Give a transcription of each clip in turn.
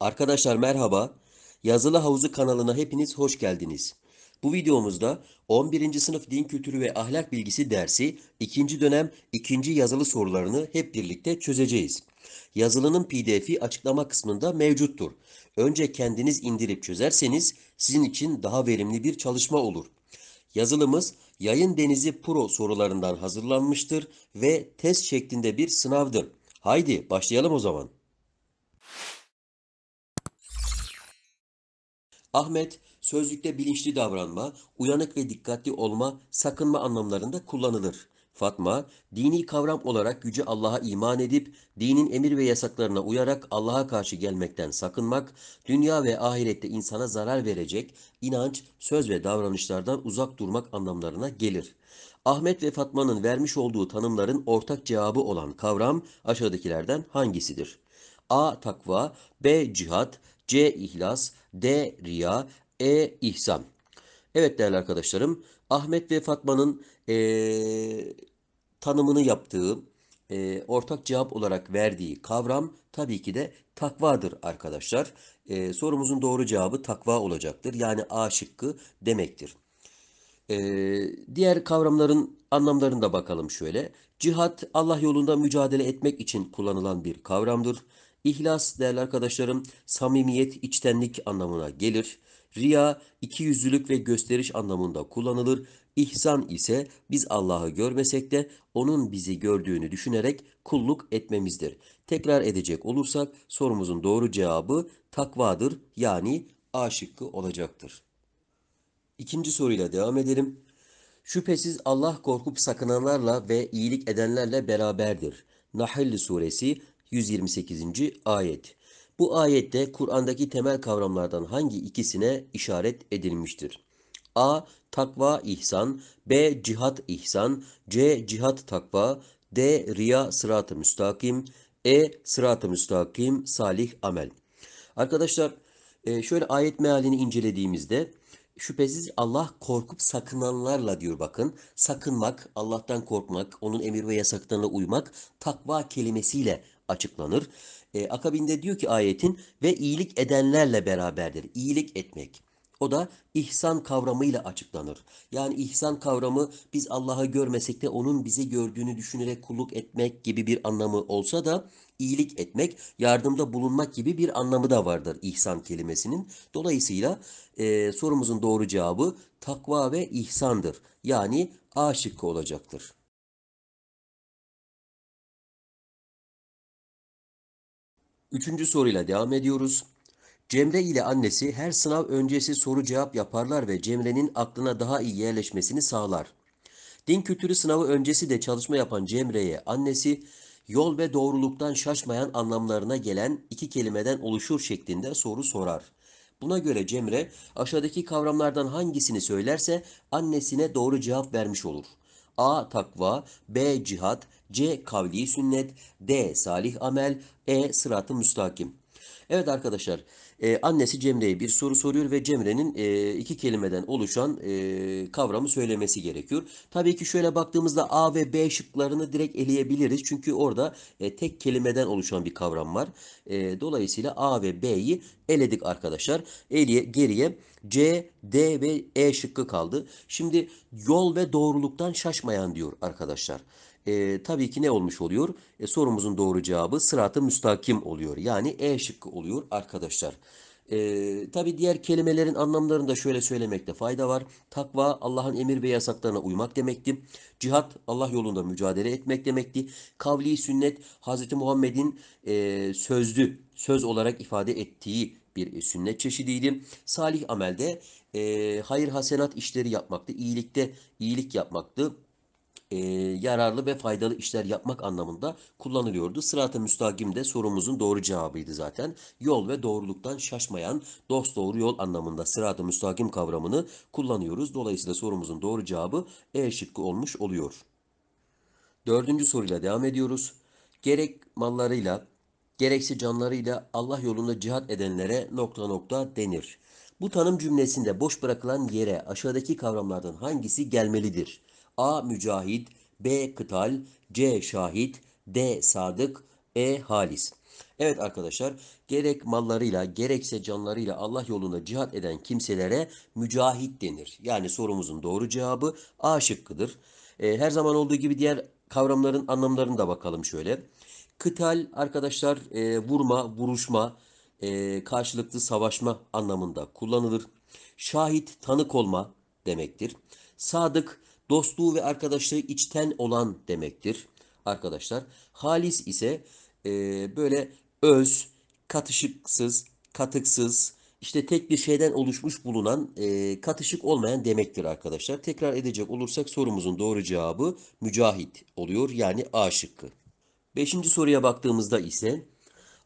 Arkadaşlar merhaba. Yazılı Havuzu kanalına hepiniz hoş geldiniz. Bu videomuzda 11. sınıf din kültürü ve ahlak bilgisi dersi 2. dönem 2. yazılı sorularını hep birlikte çözeceğiz. Yazılının pdf'i açıklama kısmında mevcuttur. Önce kendiniz indirip çözerseniz sizin için daha verimli bir çalışma olur. Yazılımız Yayın Denizi Pro sorularından hazırlanmıştır ve test şeklinde bir sınavdır. Haydi başlayalım o zaman. Ahmet, sözlükte bilinçli davranma, uyanık ve dikkatli olma, sakınma anlamlarında kullanılır. Fatma, dini kavram olarak yüce Allah'a iman edip, dinin emir ve yasaklarına uyarak Allah'a karşı gelmekten sakınmak, dünya ve ahirette insana zarar verecek inanç, söz ve davranışlardan uzak durmak anlamlarına gelir. Ahmet ve Fatma'nın vermiş olduğu tanımların ortak cevabı olan kavram aşağıdakilerden hangisidir? A. Takva, B. Cihat, C. İhlas, D. Riya. E. İhsan. Evet değerli arkadaşlarım Ahmet ve Fatma'nın e, tanımını yaptığı e, ortak cevap olarak verdiği kavram tabii ki de takvadır arkadaşlar. E, sorumuzun doğru cevabı takva olacaktır. Yani A şıkkı demektir. E, diğer kavramların anlamlarına da bakalım şöyle. Cihat Allah yolunda mücadele etmek için kullanılan bir kavramdır. İhlas değerli arkadaşlarım samimiyet, içtenlik anlamına gelir. Riya ikiyüzlülük ve gösteriş anlamında kullanılır. İhsan ise biz Allah'ı görmesek de onun bizi gördüğünü düşünerek kulluk etmemizdir. Tekrar edecek olursak sorumuzun doğru cevabı takvadır yani A şıkkı olacaktır. İkinci soruyla devam edelim. Şüphesiz Allah korkup sakınanlarla ve iyilik edenlerle beraberdir. Nahl suresi 128. ayet. Bu ayette Kur'an'daki temel kavramlardan hangi ikisine işaret edilmiştir? A. Takva ihsan, B. Cihat ihsan, C. Cihat takva, D. Riya sırat-ı müstakim, E. Sırat-ı müstakim, salih amel. Arkadaşlar e, şöyle ayet mealini incelediğimizde Şüphesiz Allah korkup sakınanlarla diyor bakın. Sakınmak, Allah'tan korkmak, onun emir ve yasaklarına uymak takva kelimesiyle açıklanır. E, akabinde diyor ki ayetin ve iyilik edenlerle beraberdir. İyilik etmek. O da ihsan kavramıyla açıklanır. Yani ihsan kavramı biz Allah'ı görmesek de onun bizi gördüğünü düşünerek kulluk etmek gibi bir anlamı olsa da iyilik etmek, yardımda bulunmak gibi bir anlamı da vardır ihsan kelimesinin. Dolayısıyla e, sorumuzun doğru cevabı takva ve ihsandır. Yani A şıkkı olacaktır. Üçüncü soruyla devam ediyoruz. Cemre ile annesi her sınav öncesi soru cevap yaparlar ve Cemre'nin aklına daha iyi yerleşmesini sağlar. Din kültürü sınavı öncesi de çalışma yapan Cemre'ye annesi yol ve doğruluktan şaşmayan anlamlarına gelen iki kelimeden oluşur şeklinde soru sorar. Buna göre Cemre aşağıdaki kavramlardan hangisini söylerse annesine doğru cevap vermiş olur. A. Takva B. Cihat C. Kavli sünnet D. Salih amel E. Sırat-ı müstakim Evet arkadaşlar e, annesi Cemre'ye bir soru soruyor ve Cemre'nin e, iki kelimeden oluşan e, kavramı söylemesi gerekiyor. Tabii ki şöyle baktığımızda A ve B şıklarını direkt eleyebiliriz. Çünkü orada e, tek kelimeden oluşan bir kavram var. E, dolayısıyla A ve B'yi eledik arkadaşlar. Eliye, geriye C, D ve E şıkkı kaldı. Şimdi yol ve doğruluktan şaşmayan diyor arkadaşlar e, tabii ki ne olmuş oluyor? E, sorumuzun doğru cevabı sıratı müstakim oluyor. Yani E şıkkı oluyor arkadaşlar. E, tabii diğer kelimelerin anlamlarını da şöyle söylemekte fayda var. Takva Allah'ın emir ve yasaklarına uymak demekti. Cihat Allah yolunda mücadele etmek demekti. Kavli sünnet Hz. Muhammed'in e, sözlü, söz olarak ifade ettiği bir sünnet çeşidiydi. Salih amelde e, hayır hasenat işleri yapmaktı, iyilikte iyilik yapmaktı e, yararlı ve faydalı işler yapmak anlamında kullanılıyordu. Sırat-ı müstakim de sorumuzun doğru cevabıydı zaten. Yol ve doğruluktan şaşmayan dost doğru yol anlamında sırat-ı müstakim kavramını kullanıyoruz. Dolayısıyla sorumuzun doğru cevabı E şıkkı olmuş oluyor. Dördüncü soruyla devam ediyoruz. Gerek mallarıyla, gerekse canlarıyla Allah yolunda cihat edenlere nokta nokta denir. Bu tanım cümlesinde boş bırakılan yere aşağıdaki kavramlardan hangisi gelmelidir? A. Mücahid B. Kıtal C. Şahit D. Sadık E. Halis Evet arkadaşlar gerek mallarıyla gerekse canlarıyla Allah yolunda cihat eden kimselere mücahit denir. Yani sorumuzun doğru cevabı A şıkkıdır. E, her zaman olduğu gibi diğer kavramların anlamlarını da bakalım şöyle. Kıtal arkadaşlar e, vurma, vuruşma, e, karşılıklı savaşma anlamında kullanılır. Şahit tanık olma demektir. Sadık dostluğu ve arkadaşlığı içten olan demektir arkadaşlar. Halis ise e, böyle öz, katışıksız, katıksız, işte tek bir şeyden oluşmuş bulunan e, katışık olmayan demektir arkadaşlar. Tekrar edecek olursak sorumuzun doğru cevabı mücahit oluyor yani A şıkkı. Beşinci soruya baktığımızda ise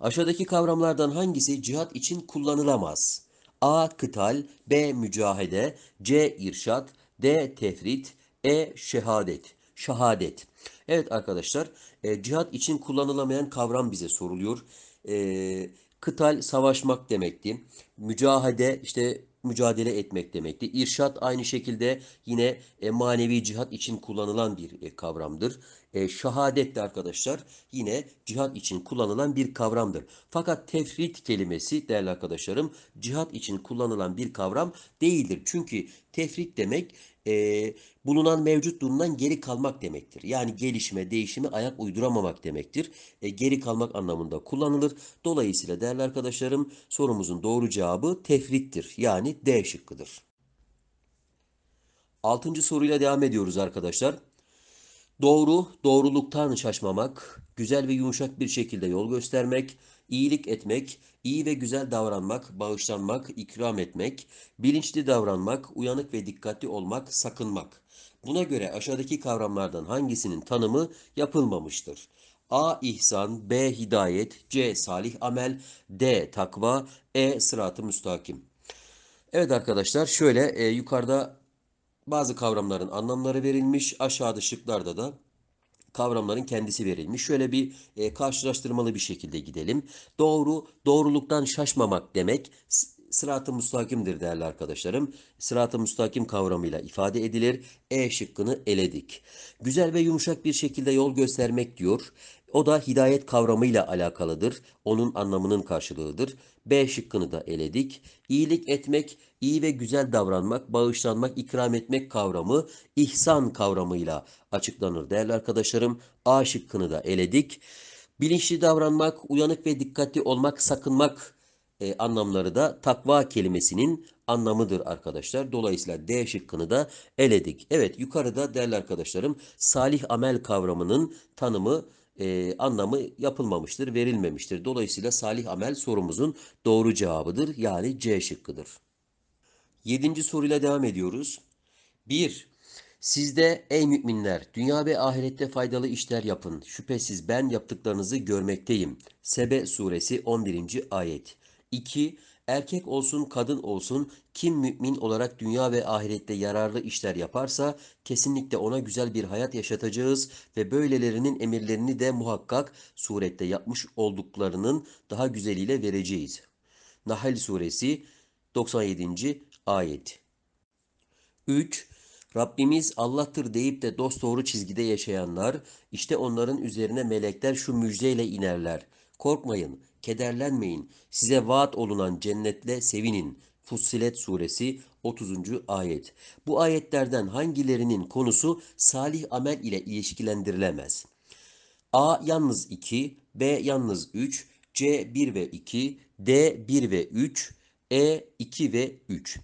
aşağıdaki kavramlardan hangisi cihat için kullanılamaz? A. Kıtal B. Mücahede C. irşat D. Tefrit e şehadet. Şehadet. Evet arkadaşlar e, cihat için kullanılamayan kavram bize soruluyor. E, kıtal savaşmak demekti. Mücahede işte mücadele etmek demekti. İrşat aynı şekilde yine e, manevi cihat için kullanılan bir e, kavramdır. E, şehadet de arkadaşlar yine cihat için kullanılan bir kavramdır. Fakat tefrit kelimesi değerli arkadaşlarım cihat için kullanılan bir kavram değildir. Çünkü tefrit demek e, bulunan mevcut durumdan geri kalmak demektir. Yani gelişme, değişimi ayak uyduramamak demektir. E, geri kalmak anlamında kullanılır. Dolayısıyla değerli arkadaşlarım sorumuzun doğru cevabı tefrittir. Yani D şıkkıdır. Altıncı soruyla devam ediyoruz arkadaşlar. Doğru, doğruluktan şaşmamak, güzel ve yumuşak bir şekilde yol göstermek, iyilik etmek, iyi ve güzel davranmak, bağışlanmak, ikram etmek, bilinçli davranmak, uyanık ve dikkatli olmak, sakınmak. Buna göre aşağıdaki kavramlardan hangisinin tanımı yapılmamıştır? A. İhsan, B. Hidayet, C. Salih amel, D. Takva, E. Sırat-ı müstakim. Evet arkadaşlar şöyle e, yukarıda bazı kavramların anlamları verilmiş. Aşağıda şıklarda da kavramların kendisi verilmiş. Şöyle bir e, karşılaştırmalı bir şekilde gidelim. Doğru, doğruluktan şaşmamak demek sırat-ı müstakimdir değerli arkadaşlarım. Sırat-ı müstakim kavramıyla ifade edilir. E şıkkını eledik. Güzel ve yumuşak bir şekilde yol göstermek diyor. O da hidayet kavramıyla alakalıdır. Onun anlamının karşılığıdır. B şıkkını da eledik. İyilik etmek, iyi ve güzel davranmak, bağışlanmak, ikram etmek kavramı ihsan kavramıyla açıklanır değerli arkadaşlarım. A şıkkını da eledik. Bilinçli davranmak, uyanık ve dikkatli olmak, sakınmak e, anlamları da takva kelimesinin anlamıdır arkadaşlar. Dolayısıyla D şıkkını da eledik. Evet yukarıda değerli arkadaşlarım salih amel kavramının tanımı e, anlamı yapılmamıştır, verilmemiştir. Dolayısıyla salih amel sorumuzun doğru cevabıdır. Yani C şıkkıdır. Yedinci soruyla devam ediyoruz. 1. Sizde ey müminler dünya ve ahirette faydalı işler yapın. Şüphesiz ben yaptıklarınızı görmekteyim. Sebe suresi 11. ayet. 2. Erkek olsun kadın olsun kim mümin olarak dünya ve ahirette yararlı işler yaparsa kesinlikle ona güzel bir hayat yaşatacağız ve böylelerinin emirlerini de muhakkak surette yapmış olduklarının daha güzeliyle vereceğiz. Nahl suresi 97. ayet 3. Rabbimiz Allah'tır deyip de dosdoğru çizgide yaşayanlar, işte onların üzerine melekler şu müjdeyle inerler. Korkmayın, Kederlenmeyin. Size vaat olunan cennetle sevinin. Fussilet suresi 30. ayet. Bu ayetlerden hangilerinin konusu salih amel ile ilişkilendirilemez? A yalnız 2, B yalnız 3, C 1 ve 2, D 1 ve 3, E 2 ve 3.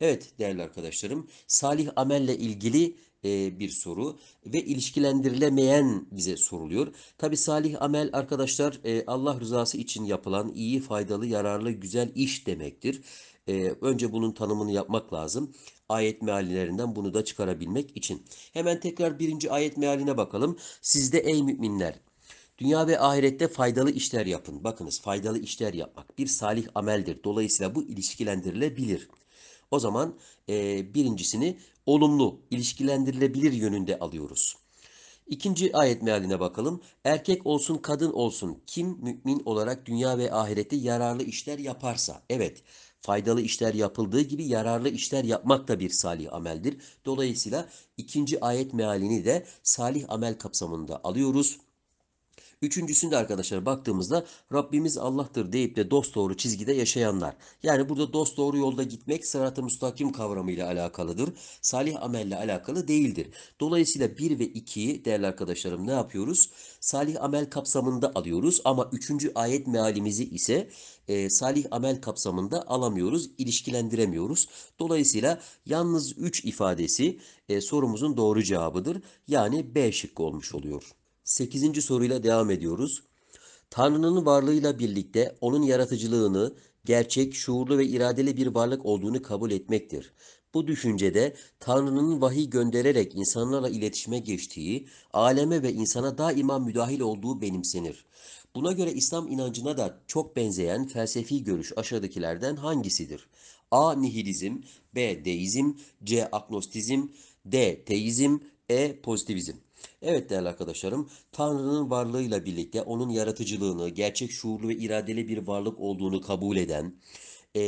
Evet değerli arkadaşlarım, salih amelle ilgili bir soru ve ilişkilendirilemeyen bize soruluyor. Tabi salih amel arkadaşlar Allah rızası için yapılan iyi, faydalı, yararlı, güzel iş demektir. önce bunun tanımını yapmak lazım. Ayet meallerinden bunu da çıkarabilmek için. Hemen tekrar birinci ayet mealine bakalım. Sizde ey müminler Dünya ve ahirette faydalı işler yapın. Bakınız faydalı işler yapmak bir salih ameldir. Dolayısıyla bu ilişkilendirilebilir. O zaman e, birincisini olumlu, ilişkilendirilebilir yönünde alıyoruz. İkinci ayet mealine bakalım. Erkek olsun kadın olsun kim mümin olarak dünya ve ahirette yararlı işler yaparsa. Evet faydalı işler yapıldığı gibi yararlı işler yapmak da bir salih ameldir. Dolayısıyla ikinci ayet mealini de salih amel kapsamında alıyoruz. Üçüncüsünde arkadaşlar baktığımızda Rabbimiz Allah'tır deyip de dost doğru çizgide yaşayanlar. Yani burada dost doğru yolda gitmek sırat-ı müstakim kavramıyla alakalıdır. Salih amelle alakalı değildir. Dolayısıyla 1 ve 2'yi değerli arkadaşlarım ne yapıyoruz? Salih amel kapsamında alıyoruz ama 3. ayet mealimizi ise e, salih amel kapsamında alamıyoruz, ilişkilendiremiyoruz. Dolayısıyla yalnız 3 ifadesi e, sorumuzun doğru cevabıdır. Yani B şıkkı olmuş oluyor. 8. soruyla devam ediyoruz. Tanrı'nın varlığıyla birlikte onun yaratıcılığını, gerçek, şuurlu ve iradeli bir varlık olduğunu kabul etmektir. Bu düşüncede Tanrı'nın vahiy göndererek insanlarla iletişime geçtiği, aleme ve insana daima müdahil olduğu benimsenir. Buna göre İslam inancına da çok benzeyen felsefi görüş aşağıdakilerden hangisidir? A. Nihilizm B. Deizm C. Agnostizm D. Teizm E. Pozitivizm Evet değerli arkadaşlarım, Tanrı'nın varlığıyla birlikte onun yaratıcılığını, gerçek şuurlu ve iradeli bir varlık olduğunu kabul eden, e,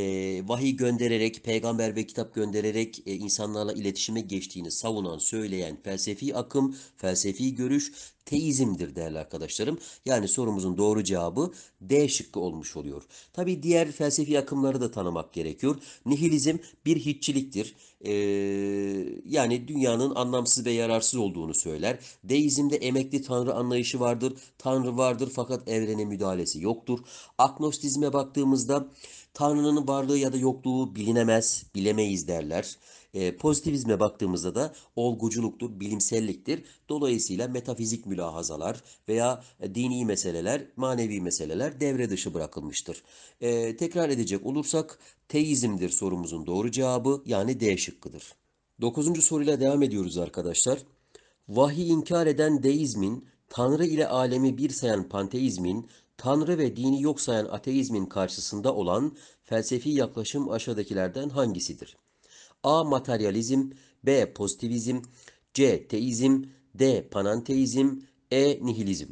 vahiy göndererek, peygamber ve kitap göndererek e, insanlarla iletişime geçtiğini savunan, söyleyen felsefi akım, felsefi görüş teizmdir değerli arkadaşlarım. Yani sorumuzun doğru cevabı D şıkkı olmuş oluyor. Tabi diğer felsefi akımları da tanımak gerekiyor. Nihilizm bir hiççiliktir e, yani dünyanın anlamsız ve yararsız olduğunu söyler. Deizmde emekli tanrı anlayışı vardır. Tanrı vardır fakat evrene müdahalesi yoktur. Agnostizme baktığımızda tanrının varlığı ya da yokluğu bilinemez, bilemeyiz derler. E, pozitivizme baktığımızda da olguculuktur, bilimselliktir. Dolayısıyla metafizik mülahazalar veya e, dini meseleler, manevi meseleler devre dışı bırakılmıştır. E, tekrar edecek olursak teizmdir sorumuzun doğru cevabı yani D şıkkıdır. Dokuzuncu soruyla devam ediyoruz arkadaşlar. Vahiy inkar eden deizmin, Tanrı ile alemi bir sayan panteizmin, Tanrı ve dini yok sayan ateizmin karşısında olan felsefi yaklaşım aşağıdakilerden hangisidir? A. Materyalizm B. Pozitivizm C. Teizm D. Pananteizm E. Nihilizm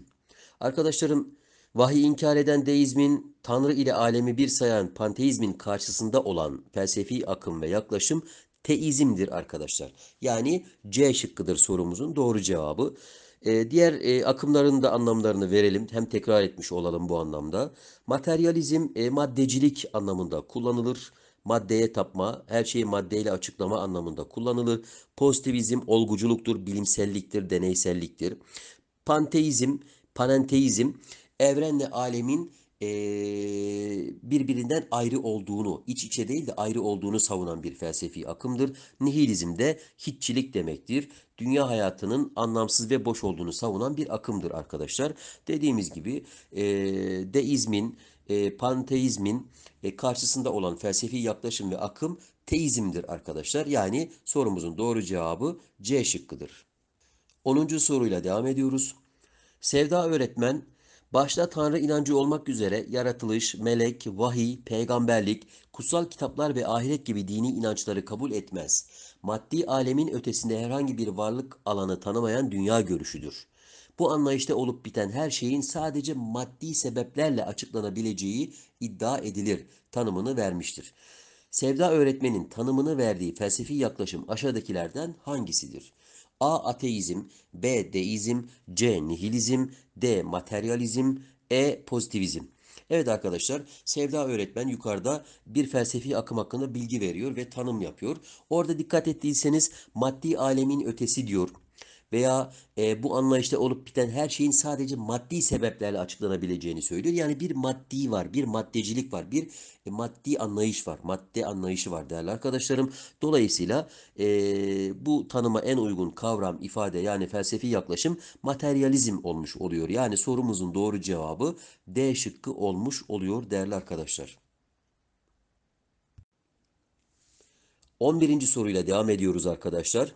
Arkadaşlarım vahiy inkar eden deizmin Tanrı ile alemi bir sayan panteizmin karşısında olan felsefi akım ve yaklaşım teizmdir arkadaşlar. Yani C şıkkıdır sorumuzun doğru cevabı. E, diğer e, akımların da anlamlarını verelim. Hem tekrar etmiş olalım bu anlamda. Materyalizm e, maddecilik anlamında kullanılır maddeye tapma, her şeyi maddeyle açıklama anlamında kullanılır. Pozitivizm olguculuktur, bilimselliktir, deneyselliktir. Panteizm, panenteizm evrenle alemin e, birbirinden ayrı olduğunu, iç içe değil de ayrı olduğunu savunan bir felsefi akımdır. Nihilizm de hiççilik demektir. Dünya hayatının anlamsız ve boş olduğunu savunan bir akımdır arkadaşlar. Dediğimiz gibi e, deizmin, e, panteizmin, e, karşısında olan felsefi yaklaşım ve akım teizmdir arkadaşlar. Yani sorumuzun doğru cevabı C şıkkıdır. 10. soruyla devam ediyoruz. Sevda öğretmen başta Tanrı inancı olmak üzere yaratılış, melek, vahiy, peygamberlik, kutsal kitaplar ve ahiret gibi dini inançları kabul etmez. Maddi alemin ötesinde herhangi bir varlık alanı tanımayan dünya görüşüdür. Bu anlayışta olup biten her şeyin sadece maddi sebeplerle açıklanabileceği iddia edilir tanımını vermiştir. Sevda öğretmenin tanımını verdiği felsefi yaklaşım aşağıdakilerden hangisidir? A. Ateizm, B. Deizm, C. Nihilizm, D. Materyalizm, E. Pozitivizm. Evet arkadaşlar Sevda öğretmen yukarıda bir felsefi akım hakkında bilgi veriyor ve tanım yapıyor. Orada dikkat ettiyseniz maddi alemin ötesi diyor veya e, bu anlayışta olup biten her şeyin sadece maddi sebeplerle açıklanabileceğini söylüyor. Yani bir maddi var, bir maddecilik var, bir e, maddi anlayış var, madde anlayışı var değerli arkadaşlarım. Dolayısıyla e, bu tanıma en uygun kavram, ifade yani felsefi yaklaşım materyalizm olmuş oluyor. Yani sorumuzun doğru cevabı D şıkkı olmuş oluyor değerli arkadaşlar. 11. soruyla devam ediyoruz arkadaşlar.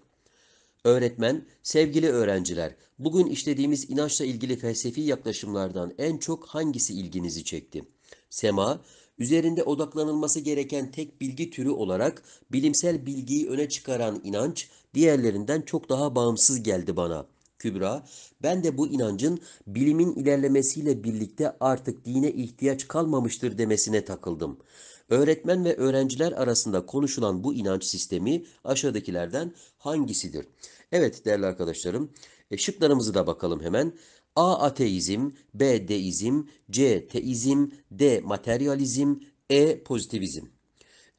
Öğretmen, sevgili öğrenciler, bugün işlediğimiz inançla ilgili felsefi yaklaşımlardan en çok hangisi ilginizi çekti? Sema, üzerinde odaklanılması gereken tek bilgi türü olarak bilimsel bilgiyi öne çıkaran inanç diğerlerinden çok daha bağımsız geldi bana. Kübra. Ben de bu inancın bilimin ilerlemesiyle birlikte artık dine ihtiyaç kalmamıştır demesine takıldım. Öğretmen ve öğrenciler arasında konuşulan bu inanç sistemi aşağıdakilerden hangisidir? Evet değerli arkadaşlarım, e, şıklarımızı da bakalım hemen. A. Ateizm, B. Deizm, C. Teizm, D. Materyalizm, E. Pozitivizm.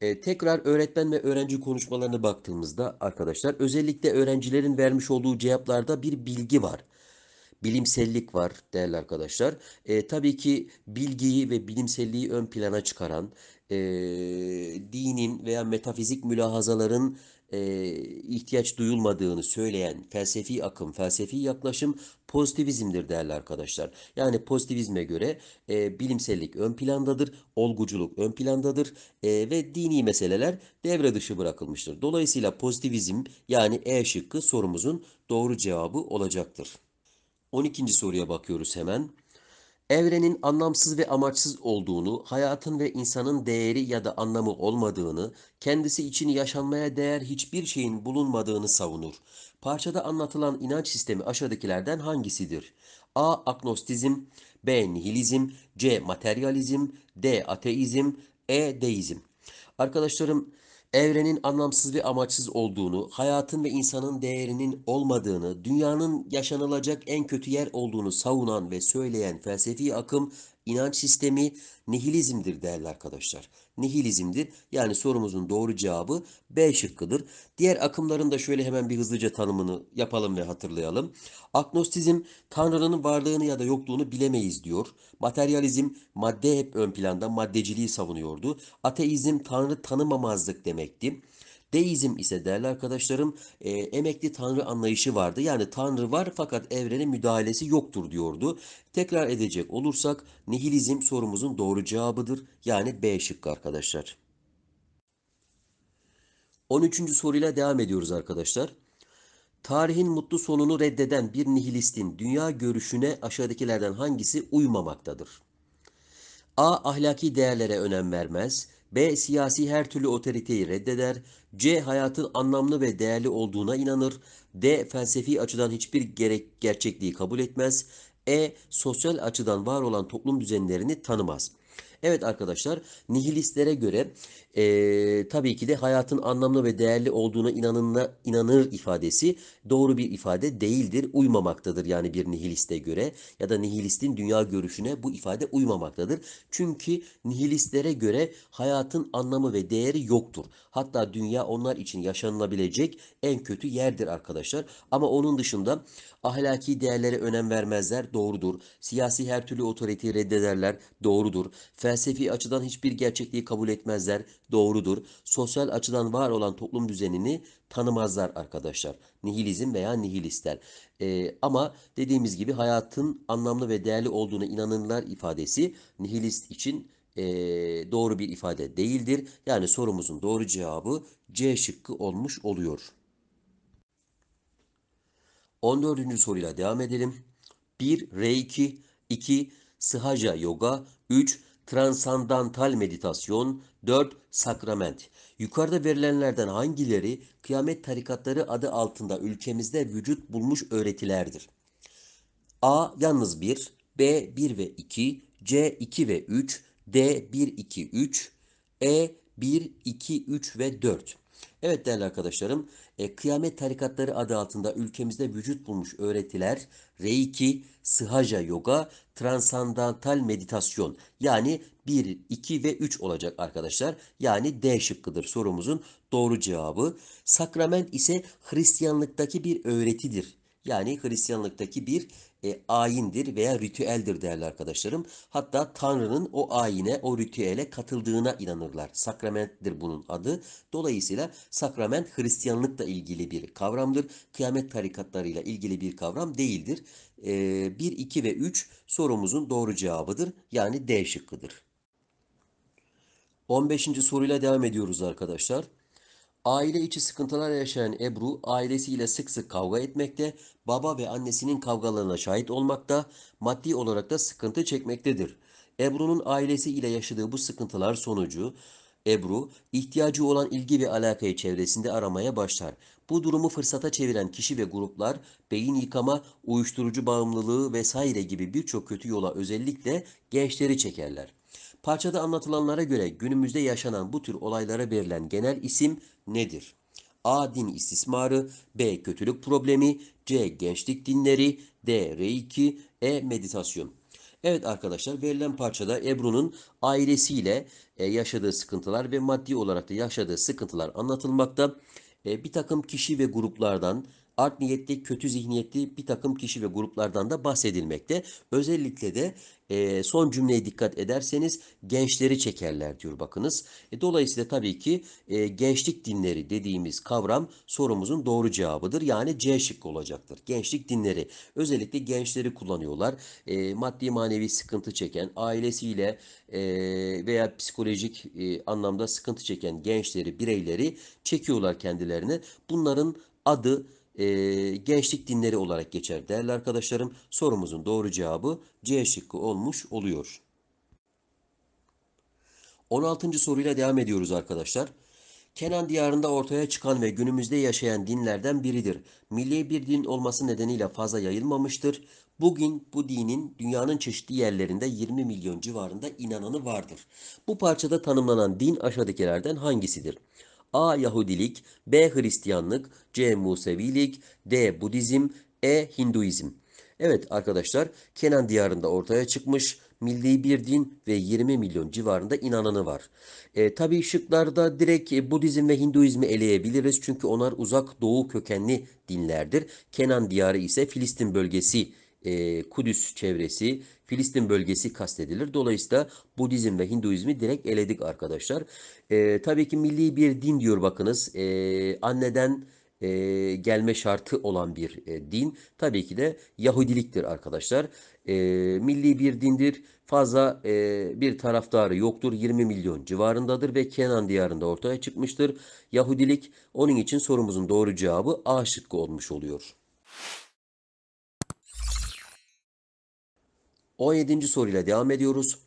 E, tekrar öğretmen ve öğrenci konuşmalarına baktığımızda arkadaşlar özellikle öğrencilerin vermiş olduğu cevaplarda bir bilgi var. Bilimsellik var değerli arkadaşlar. E, tabii ki bilgiyi ve bilimselliği ön plana çıkaran e, dinin veya metafizik mülahazaların e, ihtiyaç duyulmadığını söyleyen felsefi akım, felsefi yaklaşım pozitivizmdir değerli arkadaşlar. Yani pozitivizme göre e, bilimsellik ön plandadır, olguculuk ön plandadır e, ve dini meseleler devre dışı bırakılmıştır. Dolayısıyla pozitivizm yani E şıkkı sorumuzun doğru cevabı olacaktır. 12. soruya bakıyoruz hemen. Evrenin anlamsız ve amaçsız olduğunu, hayatın ve insanın değeri ya da anlamı olmadığını, kendisi için yaşanmaya değer hiçbir şeyin bulunmadığını savunur. Parçada anlatılan inanç sistemi aşağıdakilerden hangisidir? A. Agnostizm B. Nihilizm C. Materyalizm D. Ateizm E. Deizm Arkadaşlarım evrenin anlamsız ve amaçsız olduğunu, hayatın ve insanın değerinin olmadığını, dünyanın yaşanılacak en kötü yer olduğunu savunan ve söyleyen felsefi akım inanç sistemi nihilizmdir değerli arkadaşlar. Nihilizmdir. Yani sorumuzun doğru cevabı B şıkkıdır. Diğer akımların da şöyle hemen bir hızlıca tanımını yapalım ve hatırlayalım. Agnostizm Tanrı'nın varlığını ya da yokluğunu bilemeyiz diyor. Materyalizm madde hep ön planda maddeciliği savunuyordu. Ateizm Tanrı tanımamazlık demekti. Deizm ise değerli arkadaşlarım e, emekli tanrı anlayışı vardı. Yani tanrı var fakat evrenin müdahalesi yoktur diyordu. Tekrar edecek olursak nihilizm sorumuzun doğru cevabıdır. Yani B şıkkı arkadaşlar. 13. soruyla devam ediyoruz arkadaşlar. Tarihin mutlu sonunu reddeden bir nihilistin dünya görüşüne aşağıdakilerden hangisi uymamaktadır? A. Ahlaki değerlere önem vermez. B. Siyasi her türlü otoriteyi reddeder. C. Hayatın anlamlı ve değerli olduğuna inanır. D. Felsefi açıdan hiçbir gerek gerçekliği kabul etmez. E. Sosyal açıdan var olan toplum düzenlerini tanımaz. Evet arkadaşlar nihilistlere göre e, tabii ki de hayatın anlamlı ve değerli olduğuna inanınla, inanır ifadesi doğru bir ifade değildir. Uymamaktadır yani bir nihiliste göre ya da nihilistin dünya görüşüne bu ifade uymamaktadır. Çünkü nihilistlere göre hayatın anlamı ve değeri yoktur. Hatta dünya onlar için yaşanılabilecek en kötü yerdir arkadaşlar. Ama onun dışında ahlaki değerlere önem vermezler doğrudur. Siyasi her türlü otoriteyi reddederler doğrudur. Fer Felsefi açıdan hiçbir gerçekliği kabul etmezler, doğrudur. Sosyal açıdan var olan toplum düzenini tanımazlar arkadaşlar. Nihilizm veya nihilistler. Ee, ama dediğimiz gibi hayatın anlamlı ve değerli olduğuna inanırlar ifadesi nihilist için e, doğru bir ifade değildir. Yani sorumuzun doğru cevabı C şıkkı olmuş oluyor. 14. soruyla devam edelim. 1. R2 2. Sıhaca Yoga 3. Transandantal meditasyon. 4. Sakrament. Yukarıda verilenlerden hangileri kıyamet tarikatları adı altında ülkemizde vücut bulmuş öğretilerdir? A. Yalnız 1. B. 1 ve 2. C. 2 ve 3. D. 1, 2, 3. E. 1, 2, 3 ve 4. Evet değerli arkadaşlarım, e, Kıyamet Tarikatları adı altında ülkemizde vücut bulmuş öğretiler Reiki, Sıhaja Yoga, Transandantal Meditasyon yani 1, 2 ve 3 olacak arkadaşlar. Yani D şıkkıdır sorumuzun doğru cevabı. Sakrament ise Hristiyanlıktaki bir öğretidir. Yani Hristiyanlıktaki bir e, ayindir veya ritüeldir değerli arkadaşlarım. Hatta Tanrı'nın o ayine, o ritüele katıldığına inanırlar. Sakramenttir bunun adı. Dolayısıyla sakrament Hristiyanlıkla ilgili bir kavramdır. Kıyamet tarikatlarıyla ilgili bir kavram değildir. E, 1, 2 ve 3 sorumuzun doğru cevabıdır. Yani D şıkkıdır. 15. soruyla devam ediyoruz arkadaşlar. Aile içi sıkıntılar yaşayan Ebru ailesiyle sık sık kavga etmekte, baba ve annesinin kavgalarına şahit olmakta, maddi olarak da sıkıntı çekmektedir. Ebru'nun ailesiyle yaşadığı bu sıkıntılar sonucu Ebru ihtiyacı olan ilgi ve alakayı çevresinde aramaya başlar. Bu durumu fırsata çeviren kişi ve gruplar beyin yıkama, uyuşturucu bağımlılığı vesaire gibi birçok kötü yola özellikle gençleri çekerler. Parçada anlatılanlara göre günümüzde yaşanan bu tür olaylara verilen genel isim nedir? A. Din istismarı, B. Kötülük problemi, C. Gençlik dinleri, D. Reiki, E. Meditasyon. Evet arkadaşlar verilen parçada Ebru'nun ailesiyle e, yaşadığı sıkıntılar ve maddi olarak da yaşadığı sıkıntılar anlatılmakta. E, bir takım kişi ve gruplardan art niyetli, kötü zihniyetli bir takım kişi ve gruplardan da bahsedilmekte. Özellikle de e, son cümleye dikkat ederseniz gençleri çekerler diyor bakınız. E, dolayısıyla tabii ki e, gençlik dinleri dediğimiz kavram sorumuzun doğru cevabıdır. Yani C şıkkı olacaktır. Gençlik dinleri özellikle gençleri kullanıyorlar. E, maddi manevi sıkıntı çeken ailesiyle e, veya psikolojik e, anlamda sıkıntı çeken gençleri bireyleri çekiyorlar kendilerine. Bunların adı e, gençlik dinleri olarak geçer değerli arkadaşlarım. Sorumuzun doğru cevabı C şıkkı olmuş oluyor. 16. soruyla devam ediyoruz arkadaşlar. Kenan diyarında ortaya çıkan ve günümüzde yaşayan dinlerden biridir. Milli bir din olması nedeniyle fazla yayılmamıştır. Bugün bu dinin dünyanın çeşitli yerlerinde 20 milyon civarında inananı vardır. Bu parçada tanımlanan din aşağıdakilerden hangisidir? A. Yahudilik, B. Hristiyanlık, C. Musevilik, D. Budizm, E. Hinduizm. Evet arkadaşlar Kenan diyarında ortaya çıkmış milli bir din ve 20 milyon civarında inananı var. E, tabii şıklarda direkt e, Budizm ve Hinduizmi eleyebiliriz çünkü onlar uzak doğu kökenli dinlerdir. Kenan diyarı ise Filistin bölgesi, e, Kudüs çevresi, Filistin bölgesi kastedilir. Dolayısıyla Budizm ve Hinduizmi direkt eledik arkadaşlar. E, tabii ki milli bir din diyor bakınız. E, anneden e, gelme şartı olan bir e, din tabii ki de Yahudiliktir arkadaşlar. E, milli bir dindir. Fazla e, bir taraftarı yoktur. 20 milyon civarındadır ve Kenan diyarında ortaya çıkmıştır. Yahudilik onun için sorumuzun doğru cevabı A şıkkı olmuş oluyor. 17. soruyla devam ediyoruz.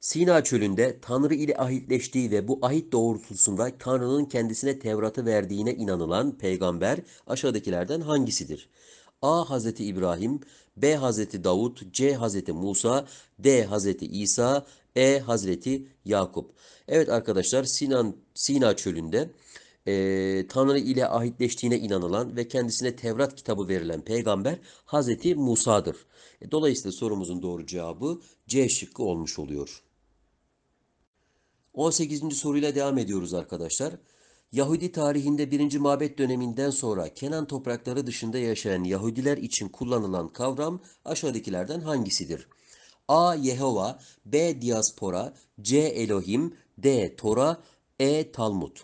Sina çölünde Tanrı ile ahitleştiği ve bu ahit doğrultusunda Tanrı'nın kendisine Tevrat'ı verdiğine inanılan peygamber aşağıdakilerden hangisidir? A. Hazreti İbrahim, B. Hazreti Davut, C. Hazreti Musa, D. Hazreti İsa, E. Hazreti Yakup. Evet arkadaşlar Sinan, Sina çölünde e, Tanrı ile ahitleştiğine inanılan ve kendisine Tevrat kitabı verilen peygamber Hazreti Musa'dır. E, dolayısıyla sorumuzun doğru cevabı C şıkkı olmuş oluyor. 18. soruyla devam ediyoruz arkadaşlar. Yahudi tarihinde 1. mabet döneminden sonra Kenan toprakları dışında yaşayan Yahudiler için kullanılan kavram aşağıdakilerden hangisidir? A. Yehova B. Diaspora C. Elohim D. Tora E. Talmud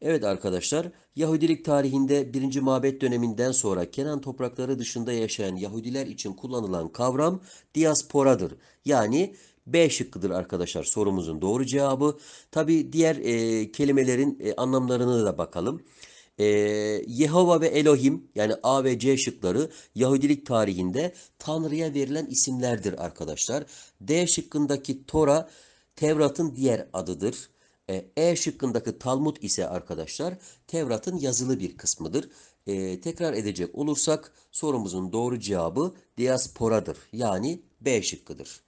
Evet arkadaşlar, Yahudilik tarihinde 1. Mabet döneminden sonra Kenan toprakları dışında yaşayan Yahudiler için kullanılan kavram diasporadır. Yani B şıkkıdır arkadaşlar sorumuzun doğru cevabı. Tabi diğer e, kelimelerin e, anlamlarına da bakalım. E, Yehova ve Elohim yani A ve C şıkları Yahudilik tarihinde Tanrı'ya verilen isimlerdir arkadaşlar. D şıkkındaki Tora Tevrat'ın diğer adıdır. E, e şıkkındaki Talmud ise arkadaşlar Tevrat'ın yazılı bir kısmıdır. E, tekrar edecek olursak sorumuzun doğru cevabı diasporadır. Yani B şıkkıdır.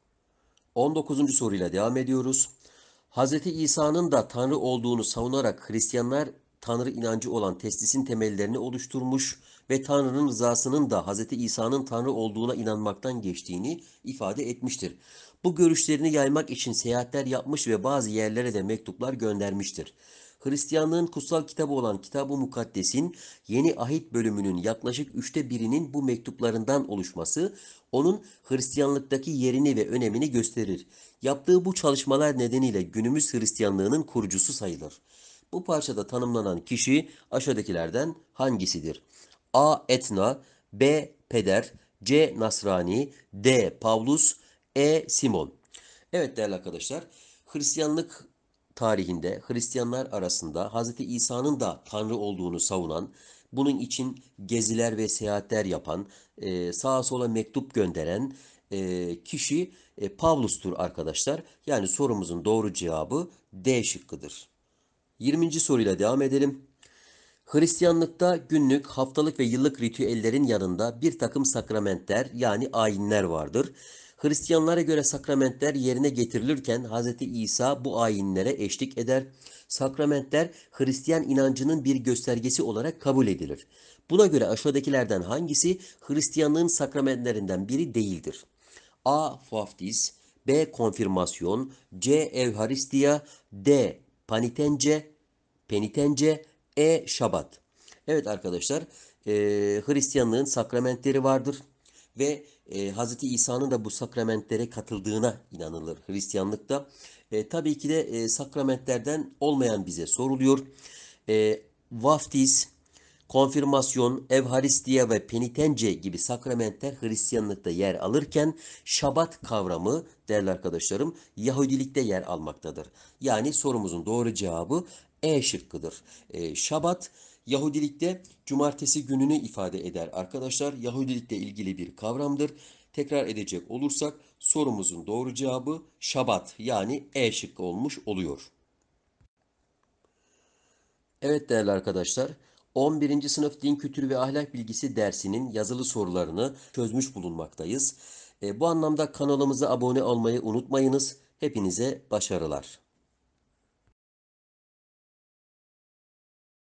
19. soruyla devam ediyoruz. Hz. İsa'nın da Tanrı olduğunu savunarak Hristiyanlar Tanrı inancı olan testisin temellerini oluşturmuş ve Tanrı'nın rızasının da Hz. İsa'nın Tanrı olduğuna inanmaktan geçtiğini ifade etmiştir. Bu görüşlerini yaymak için seyahatler yapmış ve bazı yerlere de mektuplar göndermiştir. Hristiyanlığın kutsal kitabı olan Kitab-ı Mukaddes'in Yeni Ahit bölümünün yaklaşık üçte birinin bu mektuplarından oluşması onun Hristiyanlıktaki yerini ve önemini gösterir. Yaptığı bu çalışmalar nedeniyle günümüz Hristiyanlığının kurucusu sayılır. Bu parçada tanımlanan kişi aşağıdakilerden hangisidir? A. Etna B. Peder C. Nasrani D. Pavlus E. Simon Evet değerli arkadaşlar Hristiyanlık tarihinde Hristiyanlar arasında Hz. İsa'nın da Tanrı olduğunu savunan, bunun için geziler ve seyahatler yapan, e, sağa sola mektup gönderen e, kişi e, Pavlus'tur arkadaşlar. Yani sorumuzun doğru cevabı D şıkkıdır. 20. soruyla devam edelim. Hristiyanlıkta günlük, haftalık ve yıllık ritüellerin yanında bir takım sakramentler yani ayinler vardır. Hristiyanlara göre sakramentler yerine getirilirken Hz. İsa bu ayinlere eşlik eder. Sakramentler Hristiyan inancının bir göstergesi olarak kabul edilir. Buna göre aşağıdakilerden hangisi Hristiyanlığın sakramentlerinden biri değildir? A. Vaftiz B. Konfirmasyon C. Evharistiya D. Panitence Penitence e. Şabat. Evet arkadaşlar e, Hristiyanlığın sakramentleri vardır ve e, Hz. İsa'nın da bu sakramentlere katıldığına inanılır Hristiyanlıkta. E, tabii ki de e, sakramentlerden olmayan bize soruluyor. E, vaftiz, konfirmasyon, evharistiye ve penitence gibi sakramentler Hristiyanlıkta yer alırken şabat kavramı değerli arkadaşlarım Yahudilikte yer almaktadır. Yani sorumuzun doğru cevabı e şıkkıdır. E, şabat Yahudilikte cumartesi gününü ifade eder arkadaşlar. Yahudilikle ilgili bir kavramdır. Tekrar edecek olursak sorumuzun doğru cevabı şabat yani E şıkkı olmuş oluyor. Evet değerli arkadaşlar 11. sınıf din kültürü ve ahlak bilgisi dersinin yazılı sorularını çözmüş bulunmaktayız. E, bu anlamda kanalımıza abone olmayı unutmayınız. Hepinize başarılar.